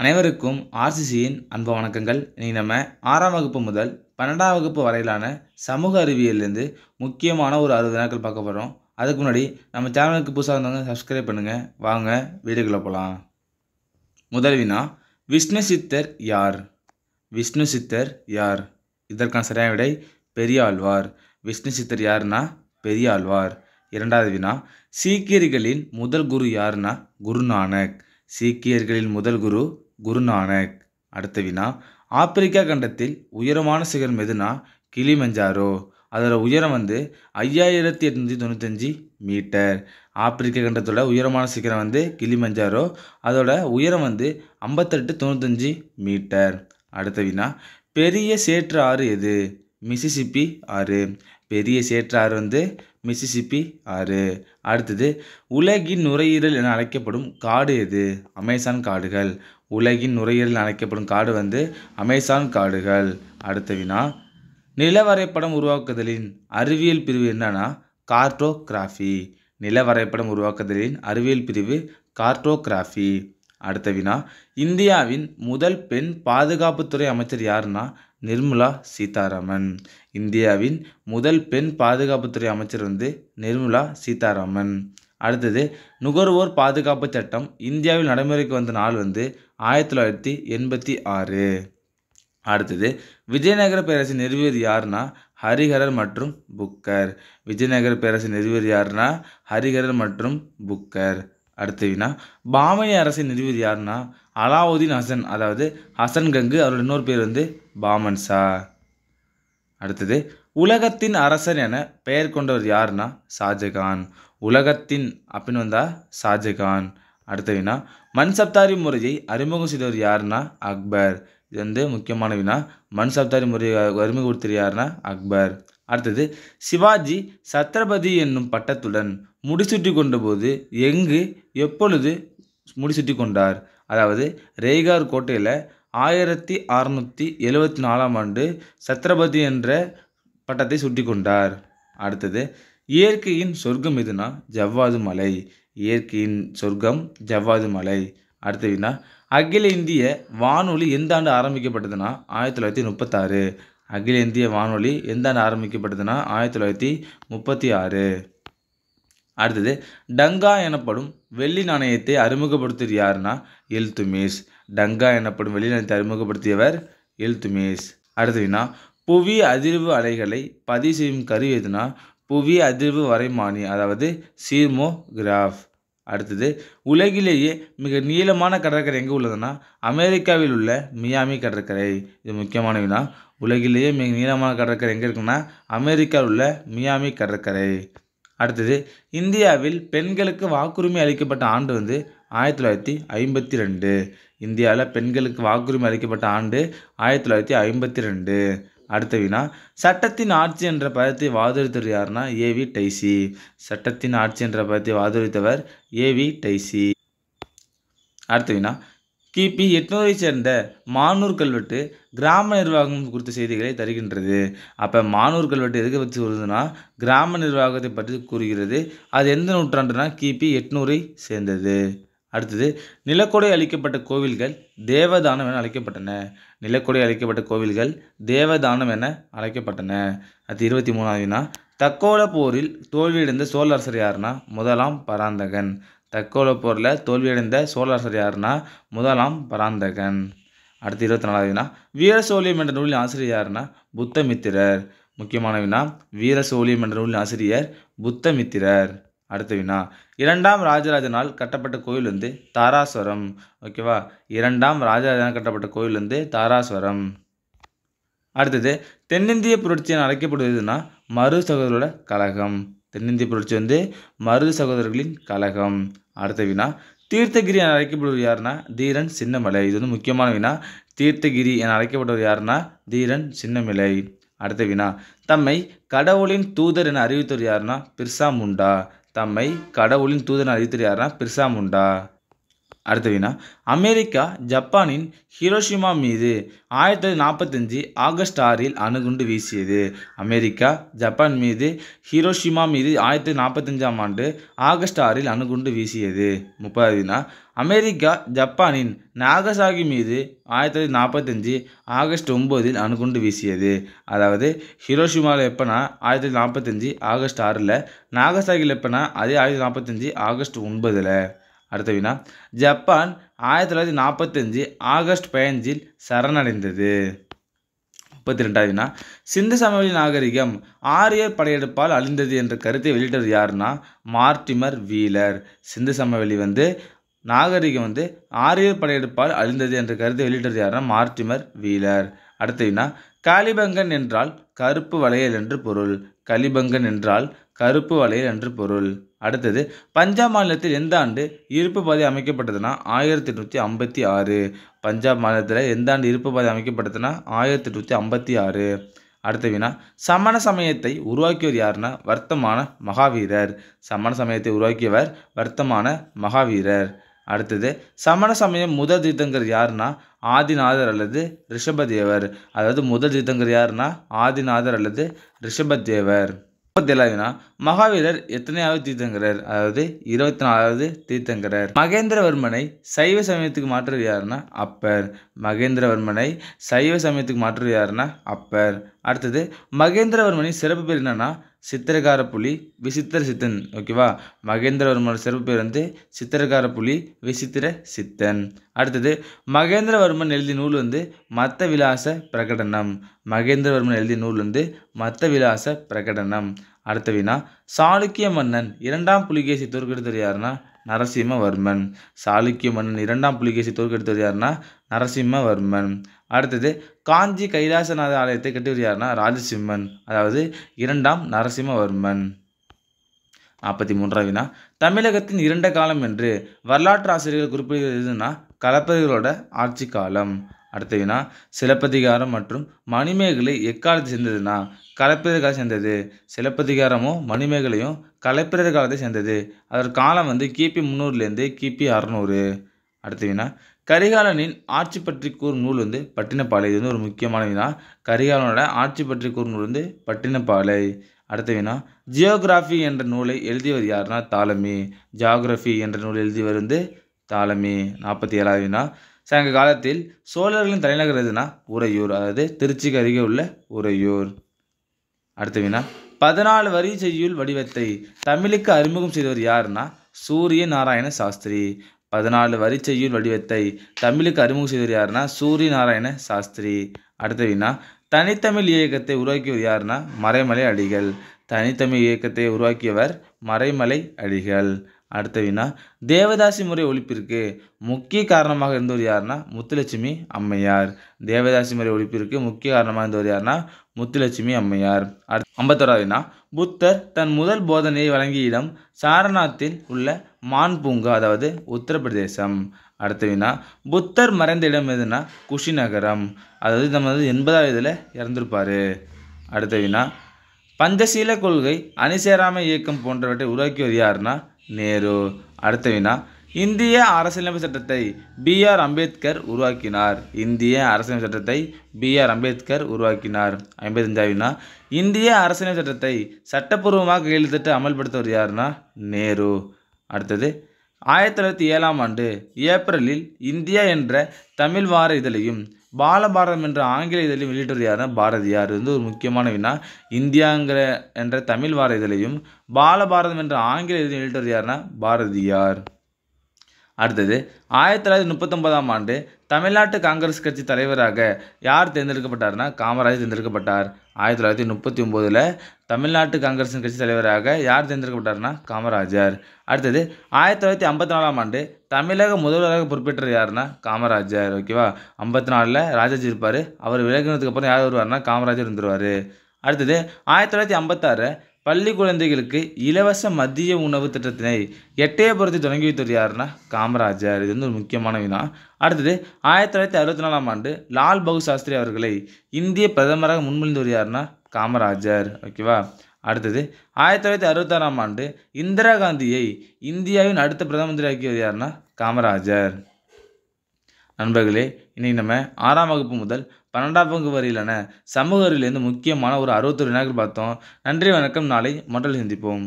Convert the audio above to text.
அனைவருக்கும் ஆர்சிசியின் அன்ப வணக்கங்கள் இன்றைக்கி நம்ம ஆறாம் வகுப்பு முதல் பன்னெண்டாம் வகுப்பு வரையிலான சமூக அறிவியல்லேருந்து முக்கியமான ஒரு அறுபது நாட்கள் பார்க்க போகிறோம் அதுக்கு முன்னாடி நம்ம சேனலுக்கு புதுசாக இருந்தவங்க சப்ஸ்கிரைப் பண்ணுங்கள் வாங்க வீடுகளை போகலாம் முதல் வினா விஷ்ணு சித்தர் யார் விஷ்ணு சித்தர் யார் இதற்கான சரியான விடை பெரியாழ்வார் விஷ்ணு சித்தர் யாருன்னா பெரியாழ்வார் இரண்டாவது வினா சீக்கியர்களின் முதல் குரு யாருன்னா குருநானக் சீக்கியர்களின் முதல் குரு குருநானக் அடுத்த வினா ஆப்பிரிக்கா கண்டத்தில் உயரமான சிகரம் எதுனா கிளிமஞ்சாரோ அதோட உயரம் வந்து ஐயாயிரத்தி எட்நூற்றி தொண்ணூத்தஞ்சு மீட்டர் ஆப்பிரிக்க கண்டத்தோட உயரமான சிகரம் வந்து கிளிமஞ்சாரோ அதோட உயரம் வந்து ஐம்பத்தெட்டு தொண்ணூத்தஞ்சு மீட்டர் அடுத்த வினா பெரிய சேற்று ஆறு எது மிசிசிப்பி ஆறு பெரிய சேற்று ஆறு வந்து மிசிசிப்பி ஆறு அடுத்தது உலகின் நுரையீரல் என அழைக்கப்படும் காடு எது அமேசான் காடுகள் உலகின் நுரையீரல் அழைக்கப்படும் காடு வந்து அமேசான் காடுகள் அடுத்த வினா நிலவரைப்படம் உருவாக்குதலின் அறிவியல் பிரிவு என்னன்னா கார்டோகிராஃபி நிலவரைப்படம் உருவாக்குதலின் அறிவியல் பிரிவு கார்டோகிராஃபி அடுத்த வினா இந்தியாவின் முதல் பெண் பாதுகாப்புத்துறை அமைச்சர் யாருன்னா நிர்மலா சீதாராமன் இந்தியாவின் முதல் பெண் பாதுகாப்புத்துறை அமைச்சர் வந்து நிர்மலா சீதாராமன் அடுத்தது நுகர்வோர் பாதுகாப்பு சட்டம் இந்தியாவில் நடைமுறைக்கு வந்த நாள் வந்து ஆயிரத்தி தொள்ளாயிரத்தி எண்பத்தி ஆறு அடுத்தது விஜயநகர பேரரசு நிறுவியர் யாருன்னா ஹரிஹரர் மற்றும் புக்கர் விஜயநகர பேரரசு நிறுவியர் யாருன்னா ஹரிஹரர் மற்றும் புக்கர் அடுத்த வினா பாமணி அரசின் நிதிபதி யாருன்னா அலாவுதீன் ஹசன் அதாவது ஹசன் கங்கு அவரோட இன்னொரு பேர் வந்து பாமன் சா அடுத்தது உலகத்தின் அரசன் என பெயர் கொண்டவர் யாருன்னா ஷாஜகான் உலகத்தின் அப்படின்னு வந்தால் ஷாஜகான் அடுத்த வினா சப்தாரி முறையை அறிமுகம் செய்தவர் யாருன்னா அக்பர் இது வந்து முக்கியமான வினா சப்தாரி முறையை அறிமுகப்படுத்துகிற யாருன்னா அக்பர் அடுத்தது சிவாஜி சத்ரபதி என்னும் பட்டத்துடன் முடிசூட்டி கொண்டபோது எங்கு எப்பொழுது முடிசூட்டி கொண்டார் அதாவது ரேகார் கோட்டையில் ஆயிரத்தி அறநூற்றி எழுவத்தி நாலாம் ஆண்டு சத்ரபதி என்ற பட்டத்தை சுட்டி கொண்டார் அடுத்தது இயற்கையின் சொர்க்கம் எதுனா ஜவ்வாது மலை இயற்கையின் சொர்க்கம் ஜவ்வாது மலை அடுத்ததுன்னா அகில இந்திய வானொலி எந்த ஆண்டு ஆரம்பிக்கப்பட்டதுன்னா ஆயிரத்தி தொள்ளாயிரத்தி முப்பத்தாறு அகில இந்திய வானொலி எந்த ஆண்டு ஆரம்பிக்கப்பட்டதுன்னா ஆயிரத்தி தொள்ளாயிரத்தி முப்பத்தி ஆறு அடுத்தது டங்கா எனப்படும் வெள்ளி நாணயத்தை அறிமுகப்படுத்தியது யாருன்னா எல்துமேஸ் டங்கா எனப்படும் வெள்ளி நாணயத்தை அறிமுகப்படுத்தியவர் எல்துமேஸ் அடுத்ததுனா புவி அதிர்வு அலைகளை பதிவு செய்யும் கருவி எதுனா புவி அதிர்வு வரைமானி அதாவது சீர்மோகிராஃப் அடுத்தது உலகிலேயே மிக நீளமான கடற்கரை எங்கே உள்ளதுன்னா அமெரிக்காவில் உள்ள மியாமி கடற்கரை இது முக்கியமான வினா உலகிலேயே மிக நீளமான கடற்கரை எங்கே இருக்குன்னா அமெரிக்காவில் உள்ள மியாமி கடற்கரை அடுத்தது இந்தியாவில் பெண்களுக்கு வாக்குரிமை அளிக்கப்பட்ட ஆண்டு வந்து ஆயிரத்தி தொள்ளாயிரத்தி ஐம்பத்தி ரெண்டு இந்தியாவில் பெண்களுக்கு வாக்குரிமை அளிக்கப்பட்ட ஆண்டு ஆயிரத்தி தொள்ளாயிரத்தி ஐம்பத்தி ரெண்டு அடுத்த வினா சட்டத்தின் ஆட்சி என்ற பதத்தை வாதுரித்தவர் ஏ ஏவி டைசி சட்டத்தின் ஆட்சி என்ற பதத்தை வாதுரித்தவர் ஏவி டைசி அடுத்த வினா கிபி எட்நூறை சேர்ந்த மானூர் கல்வெட்டு கிராம நிர்வாகம் குறித்த செய்திகளை தருகின்றது அப்போ மானூர் கல்வெட்டு எதுக்கு வச்சு வருதுன்னா கிராம நிர்வாகத்தை பற்றி கூறுகிறது அது எந்த நூற்றாண்டுனா கிபி எட்நூறை சேர்ந்தது அடுத்தது நிலக்கொடை அளிக்கப்பட்ட கோவில்கள் தேவதானம் என அழைக்கப்பட்டன நிலக்கொடை அளிக்கப்பட்ட கோவில்கள் தேவதானம் என அழைக்கப்பட்டன அது இருபத்தி மூணாவதுனா தக்கோல போரில் தோல்வியடைந்த சோழரசர் யாருன்னா முதலாம் பராந்தகன் தக்கோல போரில் தோல்வியடைந்த சோழரசர் யாருன்னா முதலாம் பராந்தகன் அடுத்து இருபத்தி நாலாவதுனா வீர சோழியம் என்ற நூலின் ஆசிரியர் யார்னா புத்தமித்திரர் முக்கியமான வினா வீர சோழியம் என்ற நூலின் ஆசிரியர் புத்தமித்திரர் அடுத்த வினா இரண்டாம் ராஜராஜனால் கட்டப்பட்ட கோயில் வந்து தாராஸ்வரம் ஓகேவா இரண்டாம் ராஜராஜனால் கட்டப்பட்ட கோயில் வந்து தாராஸ்வரம் அடுத்தது தென்னிந்திய புரட்சியின் அழைக்கப்படுவதுனா மறு சகோதரோட கழகம் தென்னிந்திய புரட்சி வந்து மருது சகோதரர்களின் கழகம் அடுத்த வினா தீர்த்தகிரி என அழைக்கப்படுவது யாருன்னா தீரன் சின்னமலை இது வந்து முக்கியமான வினா தீர்த்தகிரி என அழைக்கப்படுவது யாருன்னா தீரன் சின்னமலை அடுத்த வினா தம்மை கடவுளின் தூதர் என அறிவித்தவர் யாருன்னா பிர்சா முண்டா தம்மை கடவுளின் தூதன் அறிவித்திருக்கிறாரா பிர்சாமுண்டா அடுத்த வினா அமெரிக்கா ஜப்பானின் ஹிரோஷிமா மீது ஆயிரத்தி தொள்ளாயிரத்தி நாற்பத்தஞ்சு ஆகஸ்ட் ஆறில் அணுகுண்டு வீசியது அமெரிக்கா ஜப்பான் மீது ஹிரோஷிமா மீது ஆயிரத்தி தொள்ளாயிரத்தி நாற்பத்தஞ்சாம் ஆண்டு ஆகஸ்ட் ஆறில் அணுகுண்டு வீசியது முப்பதாவது வினா அமெரிக்கா ஜப்பானின் நாகசாகி மீது ஆயிரத்தி தொள்ளாயிரத்தி நாற்பத்தஞ்சு ஆகஸ்ட் ஒம்போதில் அணுகுண்டு வீசியது அதாவது ஹிரோஷிமாவில் எப்போனா ஆயிரத்தி தொள்ளாயிரத்தி நாற்பத்தஞ்சு ஆகஸ்ட் ஆறில் நாகசாகியில் எப்போனா அதே ஆயிரத்தி நாற்பத்தஞ்சு ஆகஸ்ட் ஒன்பதில் அடுத்த வினா ஜப்பான் ஆயிரத்தி தொள்ளாயிரத்தி நாற்பத்தஞ்சு ஆகஸ்ட் பதினஞ்சில் சரணடைந்தது முப்பத்தி ரெண்டாவது வினா சிந்து சமவெளி நாகரிகம் ஆரியர் படையெடுப்பால் அழிந்தது என்ற கருத்தை வெளியிட்டது யாருன்னா மார்டிமர் வீலர் சிந்து சமவெளி வந்து நாகரிகம் வந்து ஆரியர் படையெடுப்பால் அழிந்தது என்ற கருத்தை வெளியிட்டது யாருன்னா மார்டிமர் வீலர் அடுத்த வினா காலிபங்கன் என்றால் கருப்பு வளையல் என்று பொருள் கலிபங்கன் என்றால் கருப்பு வளையல் என்று பொருள் அடுத்தது பஞ்சாப் மாநிலத்தில் எந்த ஆண்டு இருப்பு பாதை அமைக்கப்பட்டதுன்னா ஆயிரத்தி எட்நூற்றி ஐம்பத்தி ஆறு பஞ்சாப் மாநிலத்தில் எந்த ஆண்டு இருப்பு பாதை அமைக்கப்பட்டதுன்னா ஆயிரத்தி எட்நூற்றி ஐம்பத்தி ஆறு அடுத்த வினா சமண சமயத்தை உருவாக்கியவர் யாருன்னா வர்த்தமான மகாவீரர் சமண சமயத்தை உருவாக்கியவர் வர்த்தமான மகாவீரர் அடுத்தது சமண சமயம் முதல் தீர்த்தங்கர் யாருன்னா ஆதிநாதர் அல்லது ரிஷபதேவர் அதாவது முதல் தீர்த்தங்கர் யாருன்னா ஆதிநாதர் அல்லது ரிஷபதேவர் முப்பத்தேழாவதுனா மகாவீரர் எத்தனையாவது தீர்த்தங்கரர் அதாவது இருபத்தி நாலாவது தீர்த்தங்கரர் மகேந்திரவர்மனை சைவ சமயத்துக்கு மாற்றுறது யாருன்னா அப்பர் மகேந்திரவர்மனை சைவ சமயத்துக்கு மாற்றுறது யாருன்னா அப்பர் அடுத்தது மகேந்திரவர்மனின் சிறப்பு பேர் என்னன்னா சித்திரகார புலி விசித்திர சித்தன் ஓகேவா மகேந்திரவர்மனோட சிறப்பு பேர் வந்து சித்திரகார புலி விசித்திர சித்தன் அடுத்தது மகேந்திரவர்மன் எழுதிய நூல் வந்து மத்த விலாச பிரகடனம் மகேந்திரவர்மன் எழுதிய நூல் வந்து மத்த விலாச பிரகடனம் அடுத்த வினா சாளுக்கிய மன்னன் இரண்டாம் புலிகேசி தோற்கடித்தது யாருன்னா நரசிம்மவர்மன் சாளுக்கிய மன்னன் இரண்டாம் புலிகேசி தோற்கடித்தவர் யாருன்னா நரசிம்மவர்மன் அடுத்தது காஞ்சி கைலாசநாத ஆலயத்தை கட்டுவது யாருன்னா ராஜசிம்மன் அதாவது இரண்டாம் நரசிம்மவர்மன் நாற்பத்தி மூன்றாவது வினா தமிழகத்தின் இரண்ட காலம் என்று வரலாற்று ஆசிரியர்கள் குறிப்பிடுகிறதுனா கலப்பர்களோட ஆட்சி காலம் அடுத்த சிலப்பதிகாரம் மற்றும் மணிமேகலை எக்காலத்தை சேர்ந்ததுன்னா கலைப்பிரர் காலத்தை சேர்ந்தது சிலப்பதிகாரமும் மணிமேகலையும் கலைப்பிரர் காலத்தை சேர்ந்தது அதற்கு காலம் வந்து கிபி முந்நூறுலேருந்து கிபி அறநூறு அடுத்த கரிகாலனின் ஆட்சி பற்றி கூறும் நூல் வந்து பட்டினப்பாலை இது வந்து ஒரு முக்கியமான வினா கரிகாலனோட ஆட்சி பற்றி கூறும் நூல் வந்து பட்டினப்பாலை அடுத்த வினா ஜியோகிராஃபி என்ற நூலை எழுதியவர் யாருன்னா தாலமி ஜியாகிரஃபி என்ற நூல் எழுதியவர் வந்து தாலமி நாற்பத்தி ஏழாவது வினா சங்க காலத்தில் சோழர்களின் தலைநகர் எதுனா உறையூர் அதாவது திருச்சிக்கு அருகே உள்ள உறையூர் அடுத்த வினா பதினாலு வரி செய்யுள் வடிவத்தை தமிழுக்கு அறிமுகம் செய்தவர் யாருன்னா சூரிய நாராயண சாஸ்திரி பதினாலு வரி செய்யுள் வடிவத்தை தமிழுக்கு அறிமுகம் செய்தவர் யாருன்னா சூரிய நாராயண சாஸ்திரி அடுத்த வினா தனித்தமிழ் இயக்கத்தை உருவாக்கியவர் யாருன்னா மறைமலை அடிகள் தனித்தமிழ் இயக்கத்தை உருவாக்கியவர் மறைமலை அடிகள் அடுத்த வினா தேவதாசி முறை ஒழிப்பிற்கு முக்கிய காரணமாக இருந்தவர் யாருன்னா முத்துலட்சுமி அம்மையார் தேவதாசி முறை ஒழிப்பிற்கு முக்கிய காரணமாக இருந்தவர் யாருன்னா முத்துலட்சுமி அம்மையார் அடுத்து ஐம்பத்தோராதுனா புத்தர் தன் முதல் போதனையை வழங்கிய இடம் சாரநாத்தில் உள்ள மான் பூங்கா அதாவது உத்தரப்பிரதேசம் அடுத்த வினா புத்தர் மறைந்த இடம் எதுனா குஷிநகரம் அதாவது நம்ம வந்து எண்பதாவது இதில் இறந்துருப்பார் அடுத்த வினா பஞ்சசீல கொள்கை அணிசேராமை இயக்கம் போன்றவற்றை உருவாக்கியவர் யாருன்னா நேரு அடுத்த வினா இந்திய அரசியலமைப்பு சட்டத்தை பி ஆர் அம்பேத்கர் உருவாக்கினார் இந்திய அரசியலமைப்பு சட்டத்தை பி ஆர் அம்பேத்கர் உருவாக்கினார் ஐம்பத்தஞ்சாவினா இந்திய அரசியலமைப்பு சட்டத்தை சட்டப்பூர்வமாக கையெழுத்திட்டு அமல்படுத்தவர் யாருன்னா நேரு அடுத்தது ஆயிரத்தி தொள்ளாயிரத்தி ஏழாம் ஆண்டு ஏப்ரலில் இந்தியா என்ற தமிழ் வார இதழையும் பாலபாரதம் என்ற ஆங்கில இதழையும் வெளியிட்டவர் யாருன்னா பாரதியார் வந்து ஒரு முக்கியமான வினா இந்தியாங்கிற என்ற தமிழ் வார இதழையும் பாலபாரதம் என்ற ஆங்கில இதழையும் வெளியிட்டவர் யாருன்னா பாரதியார் அடுத்தது ஆயிரத்தி தொள்ளாயிரத்தி முப்பத்தொன்பதாம் ஆண்டு தமிழ்நாட்டு காங்கிரஸ் கட்சி தலைவராக யார் தேர்ந்தெடுக்கப்பட்டார்னா காமராஜ் தேர்ந்தெடுக்கப்பட்டார் ஆயிரத்தி தொள்ளாயிரத்தி முப்பத்தி ஒம்போதில் தமிழ்நாட்டு காங்கிரஸ் கட்சி தலைவராக யார் தேர்ந்தெடுக்கப்பட்டார்னா காமராஜர் அடுத்தது ஆயிரத்தி தொள்ளாயிரத்தி ஐம்பத்தி நாலாம் ஆண்டு தமிழக முதல்வராக பொறுப்பேற்றார் யாருன்னா காமராஜர் ஓகேவா ஐம்பத்தி நாலில் ராஜாஜி இருப்பார் அவர் விலகினதுக்கப்புறம் யார் வருவார்னா காமராஜர் இருந்துருவார் அடுத்தது ஆயிரத்தி தொள்ளாயிரத்தி ஐம்பத்தாறு பள்ளி குழந்தைகளுக்கு இலவச மதிய உணவு திட்டத்தினை எட்டயபுரத்தை தொடங்கி வைத்தது யாருன்னா காமராஜர் இது வந்து ஒரு முக்கியமான வினா அடுத்தது ஆயிரத்தி தொள்ளாயிரத்தி அறுபத்தி நாலாம் ஆண்டு லால் பகு சாஸ்திரி அவர்களை இந்திய பிரதமராக முன்மொழிந்தவர் யாருன்னா காமராஜர் ஓகேவா அடுத்தது ஆயிரத்தி தொள்ளாயிரத்தி அறுபத்தாறாம் ஆண்டு இந்திரா காந்தியை இந்தியாவின் அடுத்த பிரதம மந்திரி ஆக்கியவர் யாருன்னா காமராஜர் நண்பர்களே இன்றைக்கி நம்ம ஆறாம் வகுப்பு முதல் பன்னெண்டாம் பங்கு வரையிலான சமூக அறிவிலேருந்து முக்கியமான ஒரு அறுபத்தொரு வினாக்கள் பார்த்தோம் நன்றி வணக்கம் நாளை மற்றொரு சந்திப்போம்